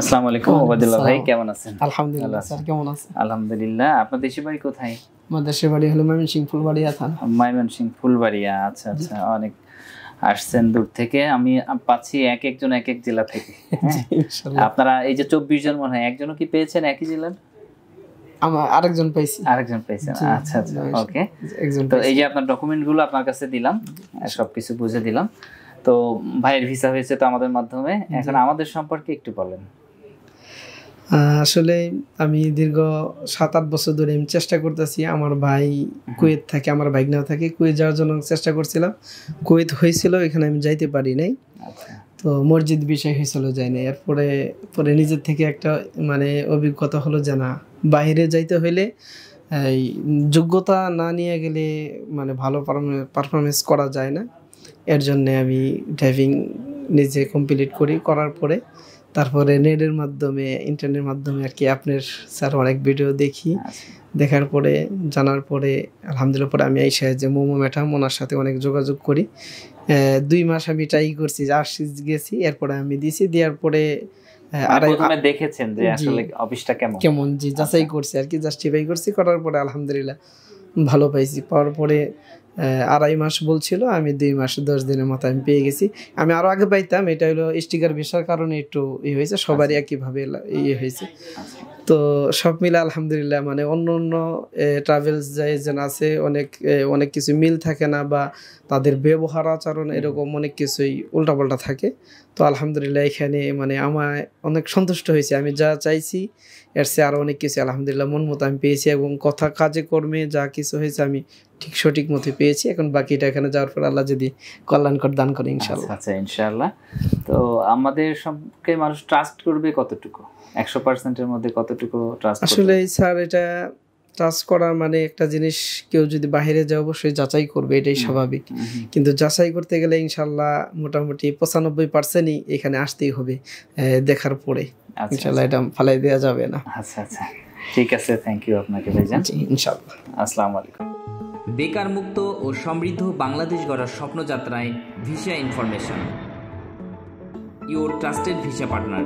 আলহামদুলিল্লাহ আপনার দেশের বাড়ি কোথায় ফুলবাড়িয়া ফুলবাড়িয়া আচ্ছা, আচ্ছা, দূর থেকে আমি পাচ্ছি এক একজন এক এক জেলা থেকে হ্যাঁ? আপনারা এই যে চব্বিশ জন মনে হয় একজনও কি পেয়েছেন একই জেলার আরেকজন পেয়েছি আরেকজন পেয়েছেন আচ্ছা আচ্ছা ওকে তো এই যে আপনার ডকুমেন্টগুলো আপনার কাছে দিলাম সবকিছু বুঝে দিলাম তো ভাইয়ের ভিসা হয়েছে তো আমাদের মাধ্যমে এখন আমাদের সম্পর্কে একটু বলেন আসলে আমি দীর্ঘ সাত আট বছর ধরে আমি চেষ্টা করতেছি আমার ভাই কুয়েত থাকে আমার ভাইগনাও থাকে কুয়েত যাওয়ার জন্য চেষ্টা করছিলাম কুয়েত হয়েছিল এখানে আমি যাইতে পারি নাই আচ্ছা। তো মসজিদ বিষয় হয়েছিল যাই না এরপরে পরে নিজের থেকে একটা মানে অভিজ্ঞতা হলো যে না বাইরে যাইতে হইলে এই যোগ্যতা না নিয়ে গেলে মানে ভালো পারফরমেন্স করা যায় না এর জন্যে আমি ড্রাইভিং নিজে কমপ্লিট করি করার পরে তারপরে নেটের মাধ্যমে ইন্টারনেটের মাধ্যমে আর কি আপনার স্যার অনেক ভিডিও দেখি আচ্ছা। দেখার পরে জানার পরে আলহামদুলিল্লাহ পরে আমি আইসা যে মোমো ম্যাডাম ওনার সাথে অনেক যোগাযোগ করি দুই মাস আমি ট্রাই করছি যে আসি গেছি এরপরে আমি দিছি দেওয়ার পরে মানে দেখেছেন আসলে কেমন কেমন আচ্ছা। যাচাই করছি আর কি জাস্টিফাই করছি করার পরে আলহামদুলিল্লাহ ভালো পাইছি পাওয়ার পরে আড়াই মাস বলছিল আমি দুই মাস দশ দিনের মতো আমি পেয়ে গেছি আমি আরও আগে পাইতাম এটা হলো স্টিকার ভিসার কারণে একটু ইয়ে হয়েছে সবারই আচ্ছা। একইভাবে ইয়ে হয়েছে আচ্ছা। তো সব মিলে আলহামদুলিল্লাহ মানে অন্য অন্য ট্রাভেলস যেন এজেন্ট আছে অনেক অনেক কিছু মিল থাকে না বা তাদের ব্যবহার আচরণ এরকম অনেক কিছুই উল্টাপাল্টা থাকে তো আলহামদুলিল্লাহ এখানে মানে আমার অনেক সন্তুষ্ট হয়েছে আমি যা চাইছি এর চেয়ে আরও অনেক কিছু আলহামদুলিল্লাহ মন মতো আমি পেয়েছি এবং কথা কাজে কর্মে যা কিছু হয়েছে আমি ঠিক সঠিক মতো পেয়েছি এখন বাকিটা এখানে যাওয়ার পর আল্লাহ যদি কল্যাণকর দান করে আচ্ছা, ইনশাল্লাহ আচ্ছা ইনশাল্লাহ তো আমাদের সবকে মানুষ ট্রাস্ট করবে কতটুকু একশো পার্সেন্টের মধ্যে কতটুকু ট্রাস্ট আসলে স্যার এটা ট্রাস্ট করার মানে একটা জিনিস কেউ যদি বাহিরে যায় অবশ্যই যাচাই করবে এটাই স্বাভাবিক কিন্তু যাচাই করতে গেলে ইনশাল্লাহ মোটামুটি পঁচানব্বই পার্সেন্টই এখানে আসতেই হবে দেখার পরে আচ্ছা, আচ্ছা। ইনশাল্লাহ এটা ফালাই দেওয়া যাবে না আচ্ছা আচ্ছা ঠিক আছে থ্যাংক ইউ আপনাকে ভাইজান ইনশাল্লাহ আসসালামু আলাইকুম বেকার মুক্ত ও সমৃদ্ধ বাংলাদেশ গড়ার স্বপ্নযাত্রায় visa information your trusted visa partner